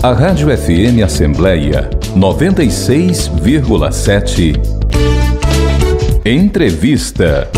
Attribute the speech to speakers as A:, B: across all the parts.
A: A Rádio FM Assembleia 96,7 Entrevista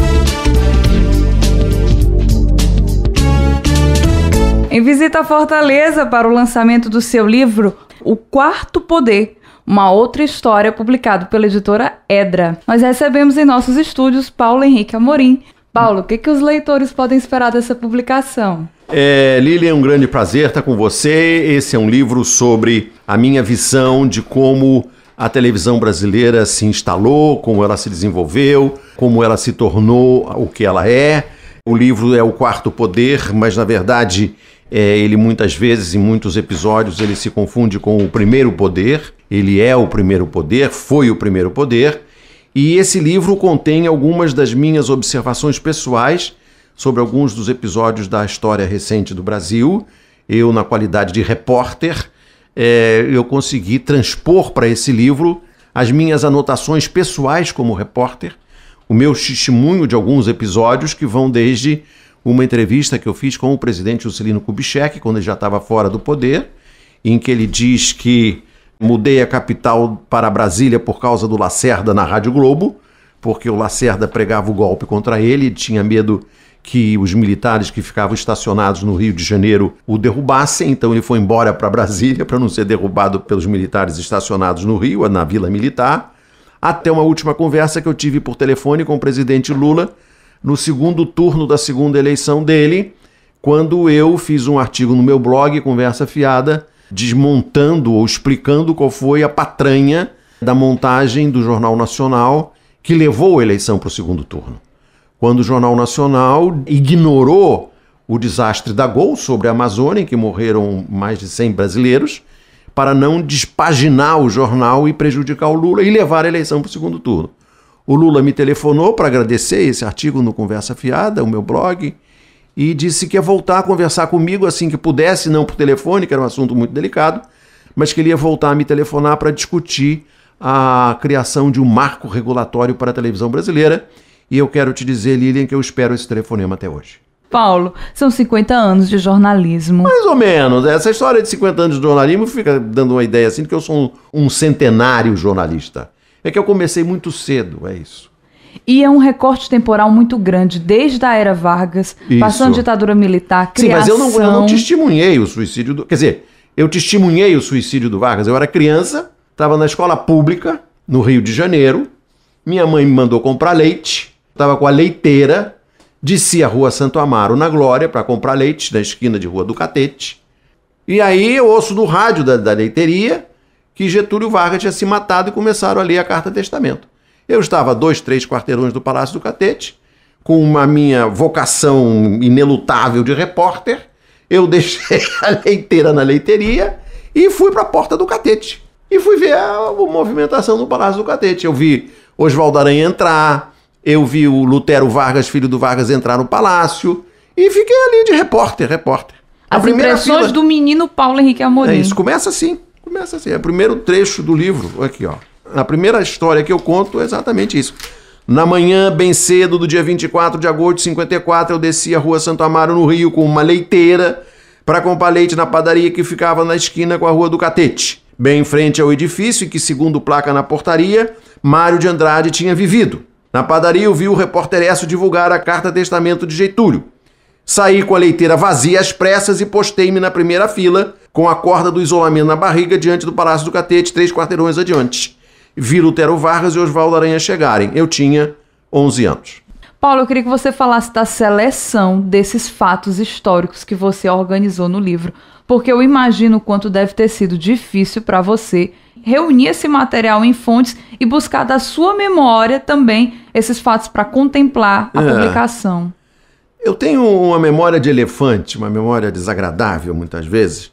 A: Em visita a Fortaleza para o lançamento do seu livro O Quarto Poder, uma outra história publicado pela editora Edra. Nós recebemos em nossos estúdios Paulo Henrique Amorim. Paulo, o que, que os leitores podem esperar dessa publicação?
B: É, Lili, é um grande prazer estar com você. Esse é um livro sobre a minha visão de como a televisão brasileira se instalou, como ela se desenvolveu, como ela se tornou o que ela é. O livro é o quarto poder, mas na verdade é, ele muitas vezes, em muitos episódios, ele se confunde com o primeiro poder. Ele é o primeiro poder, foi o primeiro poder. E esse livro contém algumas das minhas observações pessoais sobre alguns dos episódios da história recente do Brasil. Eu, na qualidade de repórter, é, eu consegui transpor para esse livro as minhas anotações pessoais como repórter, o meu testemunho de alguns episódios que vão desde uma entrevista que eu fiz com o presidente Juscelino Kubitschek, quando ele já estava fora do poder, em que ele diz que mudei a capital para Brasília por causa do Lacerda na Rádio Globo, porque o Lacerda pregava o golpe contra ele, tinha medo que os militares que ficavam estacionados no Rio de Janeiro o derrubassem, então ele foi embora para Brasília para não ser derrubado pelos militares estacionados no Rio, na Vila Militar, até uma última conversa que eu tive por telefone com o presidente Lula no segundo turno da segunda eleição dele, quando eu fiz um artigo no meu blog Conversa Fiada desmontando ou explicando qual foi a patranha da montagem do Jornal Nacional que levou a eleição para o segundo turno quando o Jornal Nacional ignorou o desastre da Gol sobre a Amazônia, em que morreram mais de 100 brasileiros, para não despaginar o jornal e prejudicar o Lula e levar a eleição para o segundo turno. O Lula me telefonou para agradecer esse artigo no Conversa Fiada, o meu blog, e disse que ia voltar a conversar comigo assim que pudesse, não por telefone, que era um assunto muito delicado, mas que ele ia voltar a me telefonar para discutir a criação de um marco regulatório para a televisão brasileira e eu quero te dizer, Lilian, que eu espero esse telefonema até hoje.
A: Paulo, são 50 anos de jornalismo. Mais
B: ou menos. Essa história de 50 anos de jornalismo fica dando uma ideia assim de que eu sou um, um centenário jornalista. É que eu comecei muito cedo, é isso.
A: E é um recorte temporal muito grande, desde a era Vargas, isso. passando ditadura militar, criação... Sim, mas eu não, eu não
B: testemunhei o suicídio do... Quer dizer, eu testemunhei o suicídio do Vargas. Eu era criança, estava na escola pública, no Rio de Janeiro. Minha mãe me mandou comprar leite estava com a leiteira, disse a rua Santo Amaro na Glória para comprar leite, na esquina de Rua do Catete. E aí eu ouço do rádio da, da leiteria que Getúlio Vargas tinha se matado e começaram a ler a Carta Testamento. Eu estava a dois, três quarteirões do Palácio do Catete, com a minha vocação inelutável de repórter, eu deixei a leiteira na leiteria e fui para a porta do Catete. E fui ver a movimentação do Palácio do Catete. Eu vi Oswaldo Aranha entrar, eu vi o Lutero Vargas, filho do Vargas, entrar no palácio e fiquei ali de repórter, repórter. As impressões fila... do
A: menino Paulo Henrique Amorim. É isso, começa
B: assim, começa assim. É o primeiro trecho do livro, aqui ó. A primeira história que eu conto é exatamente isso. Na manhã, bem cedo do dia 24 de agosto de 54, eu desci a rua Santo Amaro, no Rio, com uma leiteira para comprar leite na padaria que ficava na esquina com a rua do Catete, bem em frente ao edifício em que, segundo placa na portaria, Mário de Andrade tinha vivido. Na padaria, eu vi o repórter Écio divulgar a carta-testamento de Getúlio. Saí com a leiteira vazia às pressas e postei-me na primeira fila, com a corda do isolamento na barriga, diante do Palácio do Catete, três quarteirões adiante. Vi Lutero Vargas e Oswaldo Aranha chegarem. Eu tinha 11 anos.
A: Paulo, eu queria que você falasse da seleção desses fatos históricos que você organizou no livro, porque eu imagino o quanto deve ter sido difícil para você reunir esse material em fontes e buscar da sua memória também esses fatos para contemplar a é. publicação.
B: Eu tenho uma memória de elefante, uma memória desagradável muitas vezes,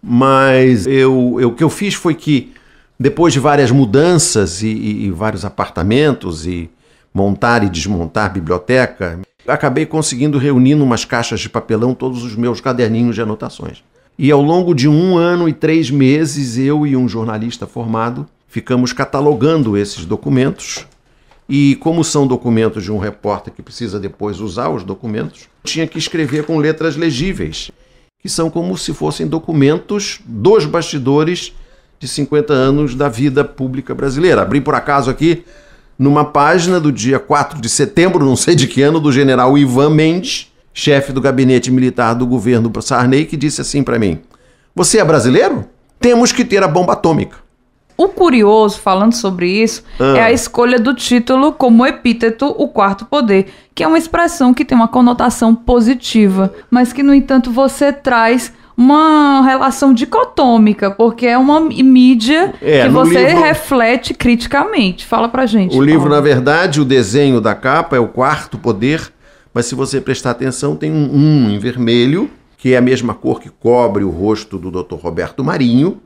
B: mas eu, eu, o que eu fiz foi que, depois de várias mudanças e, e, e vários apartamentos e montar e desmontar biblioteca, acabei conseguindo reunir numas caixas de papelão todos os meus caderninhos de anotações. E ao longo de um ano e três meses, eu e um jornalista formado ficamos catalogando esses documentos. E como são documentos de um repórter que precisa depois usar os documentos, tinha que escrever com letras legíveis, que são como se fossem documentos dos bastidores de 50 anos da vida pública brasileira. Abri por acaso aqui numa página do dia 4 de setembro, não sei de que ano, do general Ivan Mendes, chefe do gabinete militar do governo Sarney, que disse assim para mim: Você é brasileiro? Temos que ter a bomba atômica.
A: O curioso, falando sobre isso, ah. é a escolha do título como epíteto o quarto poder, que é uma expressão que tem uma conotação positiva, mas que, no entanto, você traz uma relação dicotômica, porque é uma mídia é, que você livro... reflete criticamente. Fala pra gente. O livro, na
B: verdade, o desenho da capa é o quarto poder, mas se você prestar atenção, tem um, um em vermelho, que é a mesma cor que cobre o rosto do Dr. Roberto Marinho,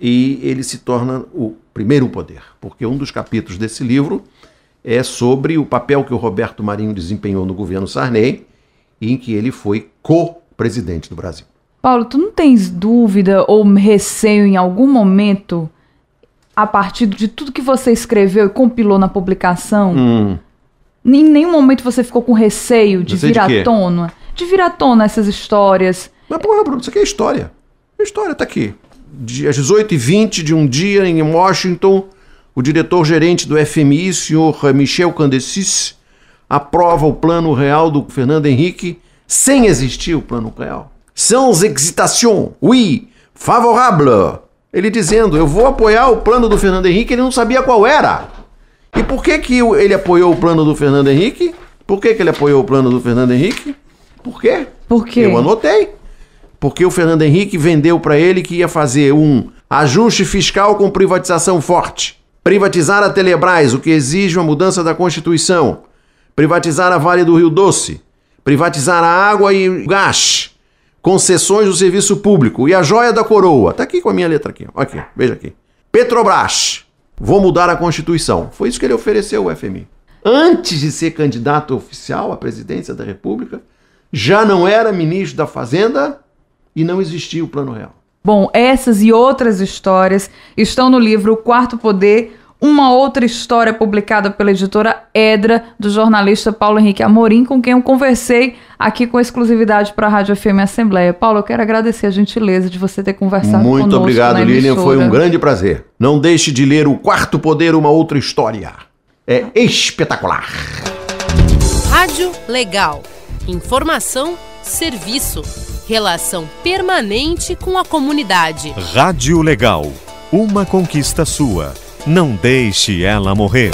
B: e ele se torna o primeiro poder, porque um dos capítulos desse livro é sobre o papel que o Roberto Marinho desempenhou no governo Sarney, em que ele foi co-presidente do Brasil.
A: Paulo, tu não tens dúvida ou receio em algum momento, a partir de tudo que você escreveu e compilou na publicação? Hum. Em nenhum momento você ficou com receio de vir à tona? De vir à tona essas histórias. Mas porra, Bruno, isso aqui é história. A história tá
B: aqui. Às 18h20 de um dia em Washington, o diretor-gerente do FMI, senhor Michel Candecis, aprova o plano real do Fernando Henrique sem existir o plano real sans excitação, oui, favorable. Ele dizendo, eu vou apoiar o plano do Fernando Henrique, ele não sabia qual era. E por que, que ele apoiou o plano do Fernando Henrique? Por que, que ele apoiou o plano do Fernando Henrique? Por quê? Por quê? Eu anotei. Porque o Fernando Henrique vendeu para ele que ia fazer um ajuste fiscal com privatização forte, privatizar a Telebrás, o que exige uma mudança da Constituição, privatizar a Vale do Rio Doce, privatizar a água e o gás, concessões do serviço público e a joia da coroa. Tá aqui com a minha letra aqui. Aqui, veja aqui. Petrobras, vou mudar a Constituição. Foi isso que ele ofereceu ao FMI. Antes de ser candidato oficial à presidência da República, já não era ministro da Fazenda e não existia o Plano Real.
A: Bom, essas e outras histórias estão no livro O Quarto Poder uma outra história publicada pela editora Edra, do jornalista Paulo Henrique Amorim, com quem eu conversei aqui com exclusividade para a Rádio FM Assembleia. Paulo, eu quero agradecer a gentileza de você ter conversado Muito conosco. Muito obrigado, Lilian. Foi um grande
B: prazer. Não deixe de ler O Quarto Poder, Uma Outra História. É espetacular.
A: Rádio Legal. Informação, serviço. Relação permanente com a comunidade.
B: Rádio Legal. Uma conquista sua. Não deixe ela morrer.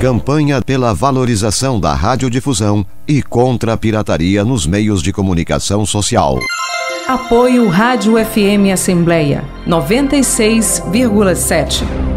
B: Campanha pela valorização da radiodifusão e contra a pirataria nos meios de comunicação social.
A: Apoio Rádio FM Assembleia 96,7.